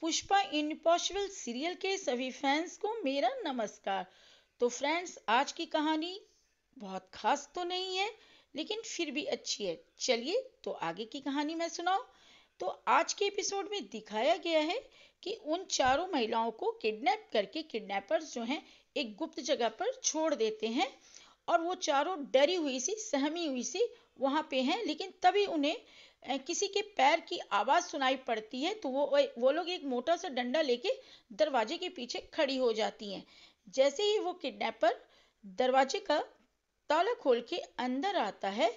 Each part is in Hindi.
पुष्पा इम्पॉसिबल सीरियल के सभी फैंस को मेरा नमस्कार तो फ्रेंड्स आज की कहानी बहुत खास तो नहीं है लेकिन फिर भी अच्छी है चलिए तो आगे की कहानी मैं सुनाओ तो आज के एपिसोड में दिखाया गया है कि उन चारों महिलाओं को किडनैप करके किडनैपर्स जो हैं एक गुप्त जगह पर छोड़ देते हैं और वो चारों डरी हुई सी सहमी हुई सी वहां पे हैं लेकिन तभी उन्हें किसी के पैर की आवाज़ सुनाई पड़ती है तो वो वो लोग एक मोटा सा डंडा लेके दरवाजे के पीछे खड़ी हो जाती हैं जैसे ही वो किडनैपर दरवाजे का ताला खोल के अंदर आता है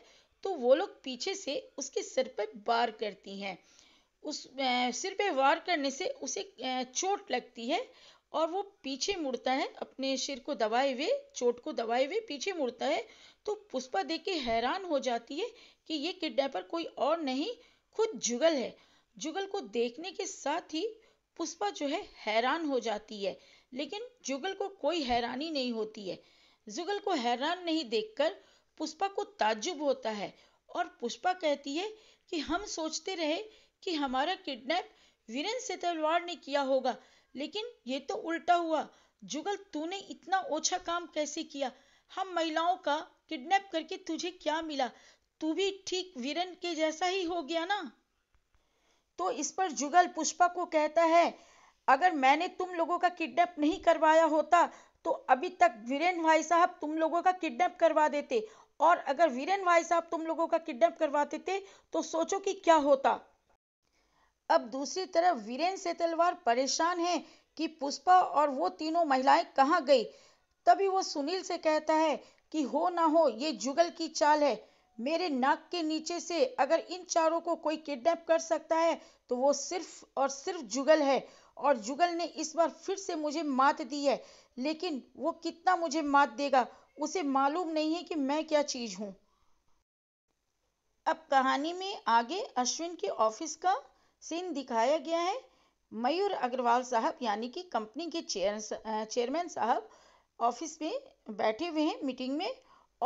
तो वो लोग पीछे से उसके सिर पर वार करती हैं उस सिर पे वार करने से उसे चोट लगती है और वो पीछे मुड़ता है अपने सिर को दबाए हुए चोट को दबाए हुए पीछे मुड़ता है तो पुष्पा देख के हैरान हो जाती है कि ये किडनैपर कोई और नहीं खुद जुगल है जुगल को देखने के साथ ही पुष्पा जो है हैरान हो जाती है लेकिन जुगल को कोई हैरानी नहीं होती है जुगल को हैरान नहीं देखकर पुष्पा को ताज्जुब होता है और पुष्पा कहती है कि हम सोचते रहे कि हमारा किडनैप वीरेन सेतलवाड़ ने किया होगा लेकिन ये तो उल्टा हुआ जुगल तूने इतना ओछा काम कैसे किया हम महिलाओं का किडनैप करके तुझे क्या मिला तू भी ठीक वीरन के जैसा ही हो गया ना तो इस पर जुगल पुष्पा को कहता है अगर मैंने तुम लोगों का किडनैप नहीं करवाया होता तो अभी तक वीरेन भाई साहब तुम लोगों का किडनैप करवा देते और अगर वीरेन भाई साहब तुम लोगों का किडनैप करवाते थे तो सोचो कि क्या होता अब दूसरी तरफ वीरेन से तलवार परेशान है कि पुष्पा और वो तीनों महिलाएं कहाँ गई तभी वो सुनील से कहता है कि हो ना हो ये जुगल की चाल है मेरे नाक के नीचे से अगर इन चारों को कोई किडनैप कर सकता है तो वो सिर्फ और सिर्फ जुगल है और जुगल ने इस बार फिर से मुझे मात दी है लेकिन वो कितना मुझे मात देगा उसे मालूम नहीं है कि मैं क्या चीज हूं अब कहानी में आगे अश्विन के ऑफिस का सीन दिखाया गया है मयूर अग्रवाल साहब यानी कि कंपनी के चेयर चेयरमैन साहब ऑफिस में बैठे हुए हैं मीटिंग में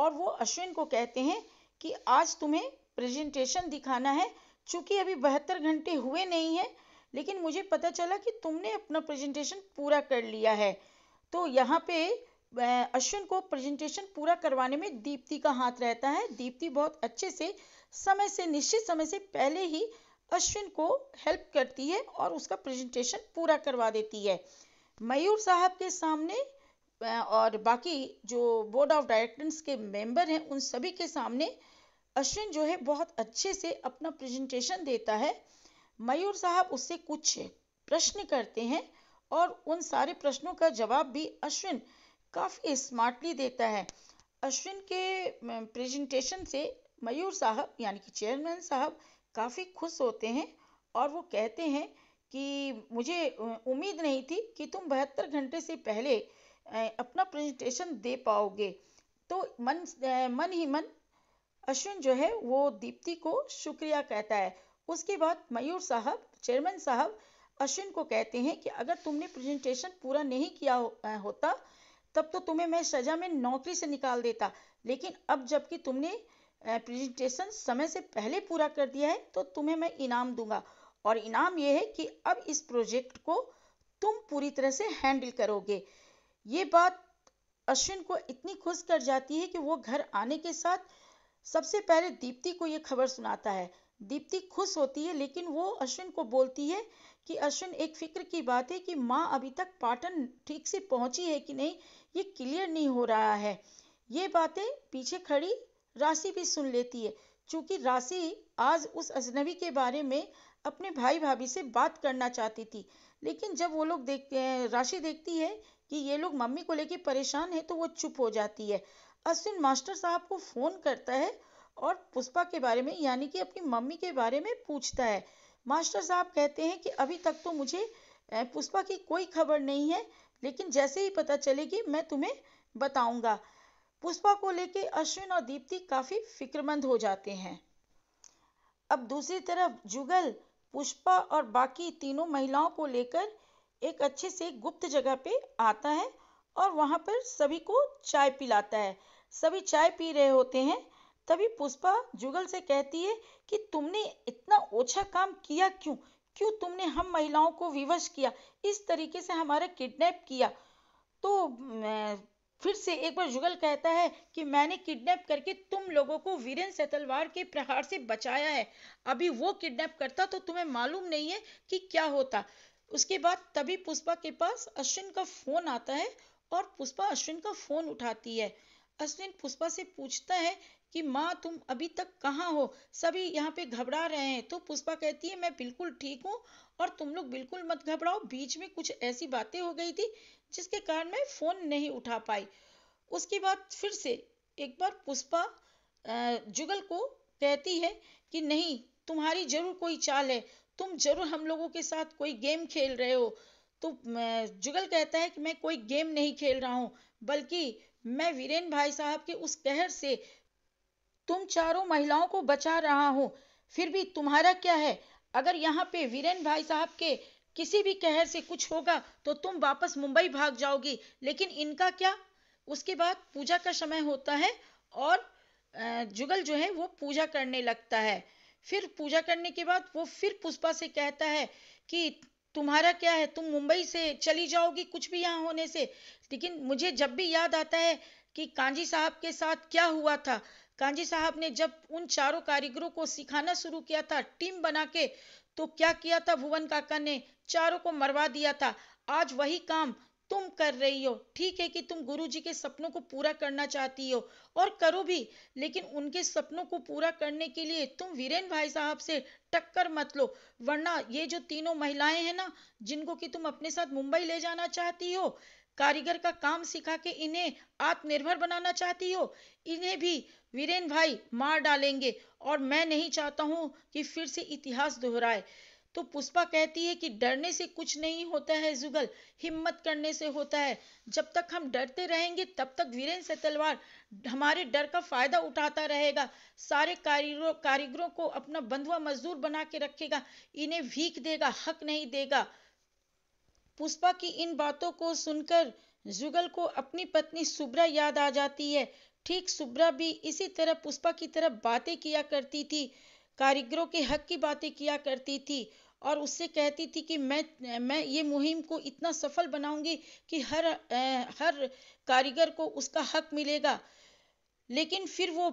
और वो अश्विन को कहते हैं कि आज तुम्हें प्रेजेंटेशन दिखाना है चूंकि अभी बहत्तर घंटे हुए नहीं हैं लेकिन मुझे पता चला कि तुमने अपना प्रेजेंटेशन पूरा कर लिया है तो यहाँ पे अश्विन को प्रेजेंटेशन पूरा करवाने में दीप्ति का हाथ रहता है दीप्ति बहुत अच्छे से समय से निश्चित समय से पहले ही अश्विन को हेल्प करती है और उसका प्रेजेंटेशन पूरा करवा देती है मयूर साहब के सामने और बाकी जो बोर्ड ऑफ डायरेक्टर्स के मेंबर हैं उन सभी के सामने अश्विन जो है बहुत अच्छे से अपना प्रेजेंटेशन देता है मयूर साहब उससे कुछ प्रश्न करते हैं और उन सारे प्रश्नों का जवाब भी अश्विन काफ़ी स्मार्टली देता है अश्विन के प्रेजेंटेशन से मयूर साहब यानी कि चेयरमैन साहब काफ़ी खुश होते हैं और वो कहते हैं कि मुझे उम्मीद नहीं थी कि तुम बहत्तर घंटे से पहले अपना प्रेजेंटेशन दे पाओगे तो मन मन ही मन अश्विन जो है वो दीप्ति को शुक्रिया कहता है उसके बाद मयूर साहब चेयरमैन साहब अश्विन को कहते हैं कि अगर तुमने प्रेजेंटेशन पूरा नहीं किया होता तब तो तुम्हें मैं सजा में नौकरी से निकाल देता लेकिन अब जबकि तुमने प्रेजेंटेशन समय से पहले पूरा कर दिया है तो तुम्हें मैं इनाम दूंगा और इनाम ये है कि अब इस प्रोजेक्ट को तुम पूरी तरह से हैंडल करोगे ये बात अश्विन को इतनी खुश कर जाती है कि वो घर आने के साथ सबसे पहले दीप्ति को ये खबर सुनाता है दीप्ति खुश होती है लेकिन वो अश्विन को बोलती है कि अश्विन एक फिक्र की बात है कि माँ अभी तक पाटन ठीक से पहुंची है कि नहीं ये क्लियर नहीं हो रहा है ये बातें पीछे खड़ी राशि भी सुन लेती है चूंकि राशि आज उस अजनबी के बारे में अपने भाई भाभी से बात करना चाहती थी लेकिन जब वो लोग देखते हैं राशि देखती है कि ये लोग मम्मी को लेके परेशान है तो वो चुप हो जाती है अश्विन मास्टर साहब को फ़ोन करता है और पुष्पा के बारे में यानी कि अपनी मम्मी के बारे में पूछता है मास्टर साहब कहते हैं कि अभी तक तो मुझे पुष्पा की कोई खबर नहीं है लेकिन जैसे ही पता चलेगी मैं तुम्हें बताऊंगा पुष्पा को लेकर अश्विन और दीप्ति काफी फिक्रमंद हो जाते हैं अब दूसरी तरफ जुगल पुष्पा और बाकी तीनों महिलाओं को लेकर एक अच्छे से गुप्त जगह पे आता है और वहां पर सभी को चाय पिलाता है सभी चाय पी रहे होते हैं तभी पुष्पा जुगल से कहती है कि तुमने इतना ओछा काम किया क्यों क्यों तुमने हम महिलाओं को विवश किया इस तरीके से हमारा किडनैप किया तो फिर से एक बार जुगल कहता है कि मैंने किडनैप करके तुम लोगों को वीरन सतलवार के प्रहार से बचाया है अभी वो किडनैप करता तो तुम्हें मालूम नहीं है कि क्या होता उसके बाद तभी पुष्पा के पास अश्विन का फोन आता है और पुष्पा अश्विन का फोन उठाती है अश्विन पुष्पा से पूछता है कि माँ तुम अभी तक कहाँ हो सभी यहाँ पे घबरा रहे हैं तो पुष्पा कहती है मैं बिल्कुल ठीक हूँ और तुम लोग बिल्कुल मत घबराओ बीच में कुछ ऐसी बातें हो गई थी जिसके कारण मैं फ़ोन नहीं उठा पाई उसके बाद फिर से एक बार पुष्पा जुगल को कहती है कि नहीं तुम्हारी जरूर कोई चाल है तुम जरूर हम लोगों के साथ कोई गेम खेल रहे हो तो जुगल कहता है कि मैं कोई गेम नहीं खेल रहा हूँ बल्कि मैं वीरेन भाई साहब के उस कहर से तुम चारों महिलाओं को बचा रहा हूँ फिर भी तुम्हारा क्या है अगर यहाँ पे वीरेन भाई साहब के किसी भी कहर से कुछ होगा तो तुम वापस मुंबई भाग जाओगी लेकिन इनका क्या उसके बाद पूजा का समय होता है और जुगल जो है वो पूजा करने लगता है फिर पूजा करने के बाद वो फिर पुष्पा से कहता है कि तुम्हारा क्या है तुम मुंबई से चली जाओगी कुछ भी यहाँ होने से लेकिन मुझे जब भी याद आता है कि कांजी साहब के साथ क्या हुआ था कांजी साहब ने जब उन चारों कारीगरों को सिखाना शुरू किया था टीम बना के तो क्या किया था भुवन काका ने चारों को मरवा दिया था आज वही काम तुम कर रही हो ठीक है कि तुम गुरुजी के सपनों को पूरा करना चाहती हो और करो भी लेकिन उनके सपनों को पूरा करने के लिए तुम वीरेन भाई साहब से टक्कर मत लो वरना ये जो तीनों महिलाएं हैं ना जिनको कि तुम अपने साथ मुंबई ले जाना चाहती हो कारीगर का काम सिखा के इन्हें आत्मनिर्भर बनाना चाहती हो इन्हें भी वीरेन भाई मार डालेंगे और मैं नहीं चाहता हूं कि फिर से इतिहास दोहराए तो पुष्पा कहती है कि डरने से कुछ नहीं होता है जुगल हिम्मत करने से होता है जब तक हम डरते रहेंगे तब तक वीरेन से तलवार हमारे डर का फायदा उठाता रहेगा सारे कारीगरों कारीगरों को अपना बंधुआ मजदूर बना के रखेगा इन्हें भीख देगा हक नहीं देगा पुष्पा की इन बातों को सुनकर जुगल को अपनी पत्नी सुब्रा याद आ जाती है ठीक सुब्रा भी इसी तरह पुष्पा की तरह बातें किया करती थी कारीगरों के हक की बातें किया करती थी और उससे कहती थी कि मैं मैं ये मुहिम को इतना सफल बनाऊंगी कि हर हर कारीगर को उसका हक मिलेगा लेकिन फिर वो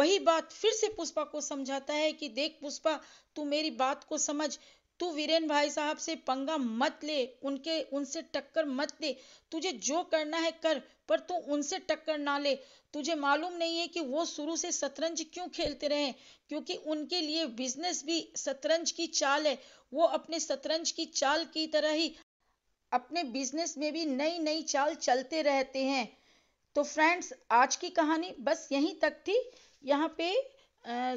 वही बात फिर से पुष्पा को समझाता है कि देख पुष्पा तू मेरी बात को समझ तू वीरेन भाई साहब से पंगा मत ले उनके उनसे टक्कर मत ले तुझे जो करना है कर पर तू उनसे टक्कर ना ले तुझे मालूम नहीं है कि वो शुरू से शतरंज क्यों खेलते रहे क्योंकि उनके लिए बिजनेस भी शतरंज की चाल है वो अपने शतरंज की चाल की तरह ही अपने बिजनेस में भी नई नई चाल चलते रहते हैं तो फ्रेंड्स आज की कहानी बस यहीं तक थी यहाँ पे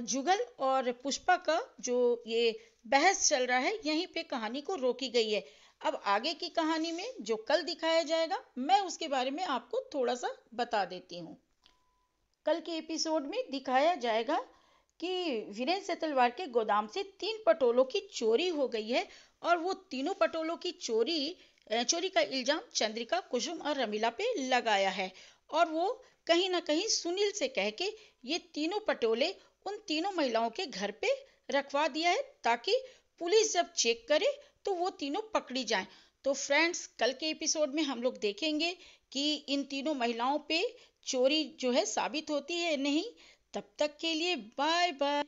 जुगल और पुष्पा का जो ये बहस चल रहा है यहीं पे कहानी को रोकी गई है अब आगे की कहानी में जो कल दिखाया जाएगा मैं उसके बारे में आपको थोड़ा सा बता देती हूँ कल के एपिसोड में दिखाया जाएगा कि वीरेंद्र सेतलवार के गोदाम से तीन पटोलों की चोरी हो गई है और वो तीनों पटोलों की चोरी चोरी का इल्जाम चंद्रिका कुसुम और रमीला पे लगाया है और वो कहीं ना कहीं सुनील से कह के ये तीनों पटोले उन तीनों महिलाओं के घर पे रखवा दिया है ताकि पुलिस जब चेक करे तो वो तीनों पकड़ी जाए तो फ्रेंड्स कल के एपिसोड में हम लोग देखेंगे कि इन तीनों महिलाओं पे चोरी जो है साबित होती है नहीं तब तक के लिए बाय बाय